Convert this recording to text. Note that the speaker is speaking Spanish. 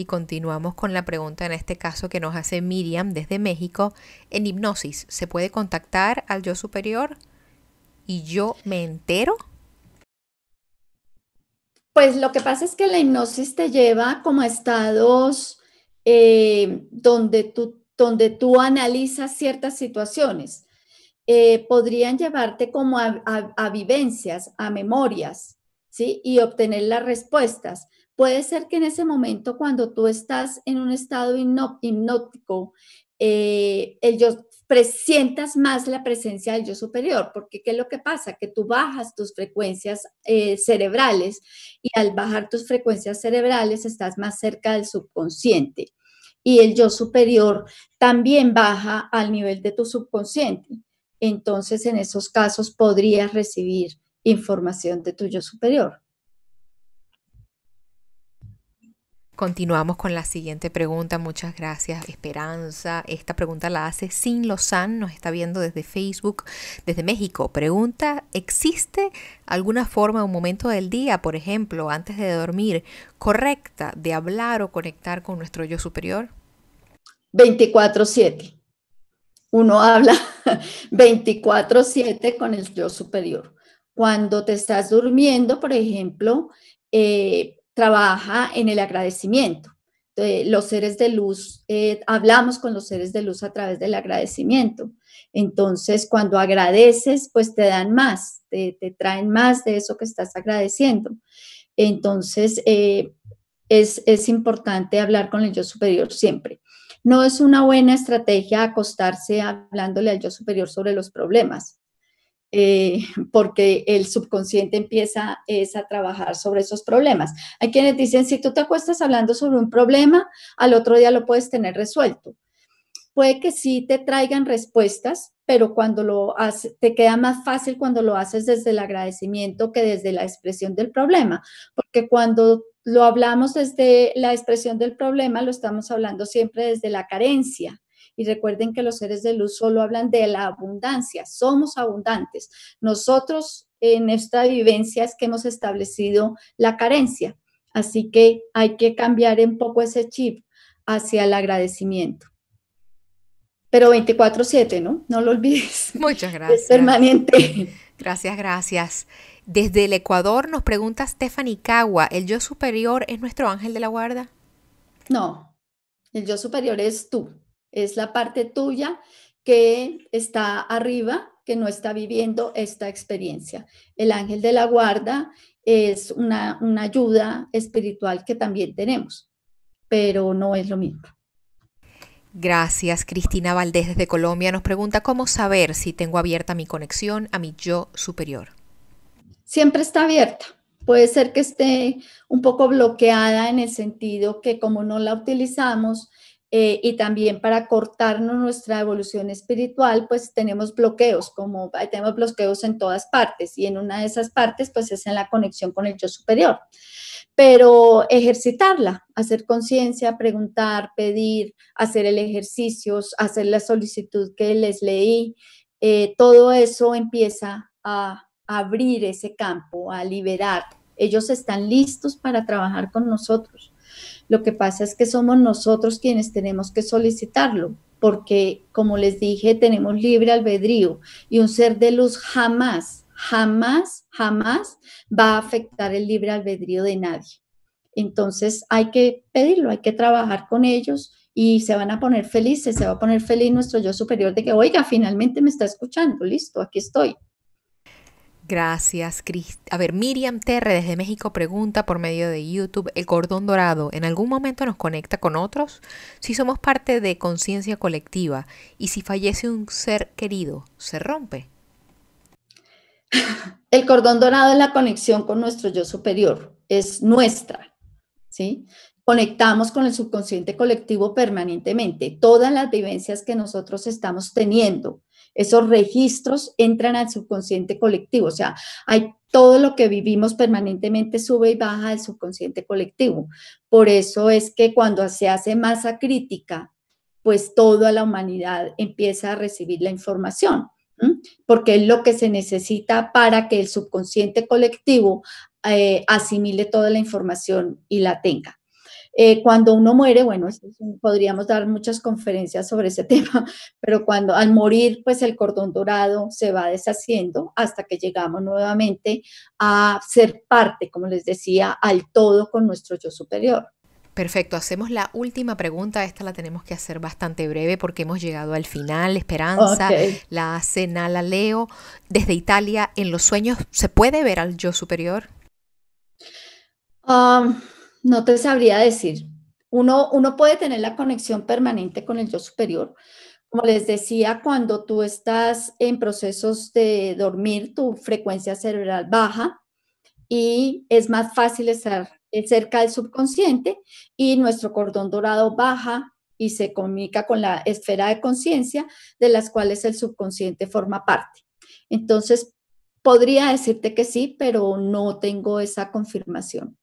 Y continuamos con la pregunta en este caso que nos hace Miriam desde México. En hipnosis, ¿se puede contactar al yo superior y yo me entero? Pues lo que pasa es que la hipnosis te lleva como a estados eh, donde, tú, donde tú analizas ciertas situaciones. Eh, podrían llevarte como a, vivencias, a memorias, ¿sí? Y obtener las respuestas. Puede ser que en ese momento, cuando tú estás en un estado hipnótico, eh, el yo presientas más la presencia del yo superior, porque ¿qué es lo que pasa? Que tú bajas tus frecuencias eh, cerebrales y al bajar tus frecuencias cerebrales estás más cerca del subconsciente y el yo superior también baja al nivel de tu subconsciente. Entonces, en esos casos podrías recibir información de tu yo superior. Continuamos con la siguiente pregunta. Muchas gracias, Esperanza. Esta pregunta la hace Sin Lozán, nos está viendo desde Facebook, desde México. Pregunta, ¿existe alguna forma un momento del día, por ejemplo, antes de dormir, correcta de hablar o conectar con nuestro yo superior? 24/7. Uno habla 24/7 con el yo superior. Cuando te estás durmiendo, por ejemplo, eh, trabaja en el agradecimiento. los seres de luz, eh, hablamos con los seres de luz a través del agradecimiento. Entonces, cuando agradeces, pues te dan más, te, traen más de eso que estás agradeciendo. Entonces, eh, es, es, importante hablar con el yo superior siempre. No es una buena estrategia acostarse hablándole al yo superior sobre los problemas. Eh, porque el subconsciente empieza es a trabajar sobre esos problemas. Hay quienes dicen, si tú te acuestas hablando sobre un problema, al otro día lo puedes tener resuelto. Puede que sí te traigan respuestas, pero cuando lo haces te queda más fácil cuando lo haces desde el agradecimiento que desde la expresión del problema, porque cuando lo hablamos desde la expresión del problema, lo estamos hablando siempre desde la carencia, y recuerden que los seres de luz solo hablan de la abundancia, somos abundantes. Nosotros en esta vivencia es que hemos establecido la carencia, así que hay que cambiar un poco ese chip hacia el agradecimiento. Pero 24/7, ¿no? No lo olvides. Muchas gracias. Es permanente. Gracias, gracias. Desde el Ecuador nos pregunta Stephanie Cagua, ¿el yo superior es nuestro ángel de la guarda? No, el yo superior es tú es la parte tuya que está arriba, que no está viviendo esta experiencia. El ángel de la guarda es una, ayuda espiritual que también tenemos, pero no es lo mismo. Gracias, Cristina Valdés desde Colombia nos pregunta cómo saber si tengo abierta mi conexión a mi yo superior. Siempre está abierta. Puede ser que esté un poco bloqueada en el sentido que como no la utilizamos, eh, y también para cortarnos nuestra evolución espiritual, pues tenemos bloqueos, como tenemos bloqueos en todas partes y en una de esas partes pues es en la conexión con el yo superior. Pero ejercitarla, hacer conciencia, preguntar, pedir, hacer el ejercicio, hacer la solicitud que les leí, eh, todo eso empieza a abrir ese campo, a liberar. Ellos están listos para trabajar con nosotros lo que pasa es que somos nosotros quienes tenemos que solicitarlo, porque como les dije, tenemos libre albedrío y un ser de luz jamás, jamás, jamás va a afectar el libre albedrío de nadie. Entonces hay que pedirlo, hay que trabajar con ellos y se van a poner felices, se va a poner feliz nuestro yo superior de que, oiga, finalmente me está escuchando, listo, aquí estoy. Gracias, A ver, Miriam Terre desde México pregunta por medio de YouTube, ¿el cordón dorado en algún momento nos conecta con otros? Si somos parte de conciencia colectiva y si fallece un ser querido, ¿se rompe? El cordón dorado es la conexión con nuestro yo superior, es nuestra, ¿sí? Conectamos con el subconsciente colectivo permanentemente. Todas las vivencias que nosotros estamos teniendo, esos registros entran al subconsciente colectivo, o sea, hay todo lo que vivimos permanentemente sube y baja al subconsciente colectivo. Por eso es que cuando se hace masa crítica, pues toda la humanidad empieza a recibir la información, porque es lo que se necesita para que el subconsciente colectivo eh, asimile toda la información y la tenga. Eh, cuando uno muere, bueno, podríamos dar muchas conferencias sobre ese tema, pero cuando al morir, pues el cordón dorado se va deshaciendo hasta que llegamos nuevamente a ser parte, como les decía, al todo con nuestro yo superior. Perfecto, hacemos la última pregunta. Esta la tenemos que hacer bastante breve porque hemos llegado al final. Esperanza la cena la Leo. Desde Italia, ¿en los sueños se puede ver al yo superior? Um, no te sabría decir. Uno, uno puede tener la conexión permanente con el yo superior. Como les decía, cuando tú estás en procesos de dormir, tu frecuencia cerebral baja y es más fácil estar cerca del subconsciente y nuestro cordón dorado baja y se comunica con la esfera de conciencia de las cuales el subconsciente forma parte. Entonces, podría decirte que sí, pero no tengo esa confirmación.